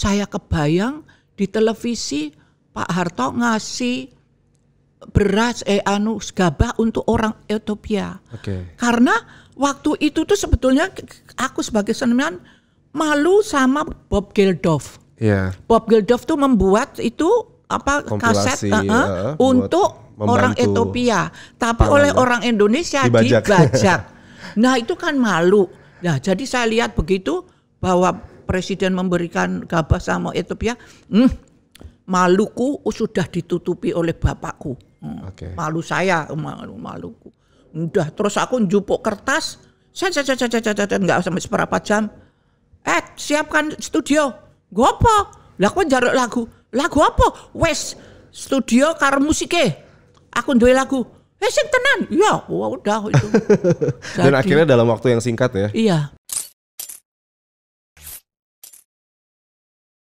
saya kebayang di televisi Pak Harto ngasih beras eh anu gabah untuk orang Ethiopia. Okay. Karena waktu itu tuh sebetulnya aku sebagai seniman malu sama Bob Geldof. Yeah. Bob Geldof tuh membuat itu apa Kompilasi, kaset uh, uh, untuk orang Ethiopia, tapi pangan. oleh orang Indonesia dibajak. dibajak. nah, itu kan malu. Nah, jadi saya lihat begitu bahwa presiden memberikan gabah sama Ethiopia, hmm, Maluku sudah ditutupi oleh bapakku. Hmm, okay. Malu saya malu Maluku. Udah terus aku njupuk kertas, saya saya saya saya saya nggak sampai seberapa jam. Eh siapkan studio. Gua Lah kok jaruk lagu. Lagu apa? Wes studio karo musike. Aku duwe lagu. Eh sing tenan. Ya, udah itu. Dan akhirnya dalam waktu yang singkat ya. Iya.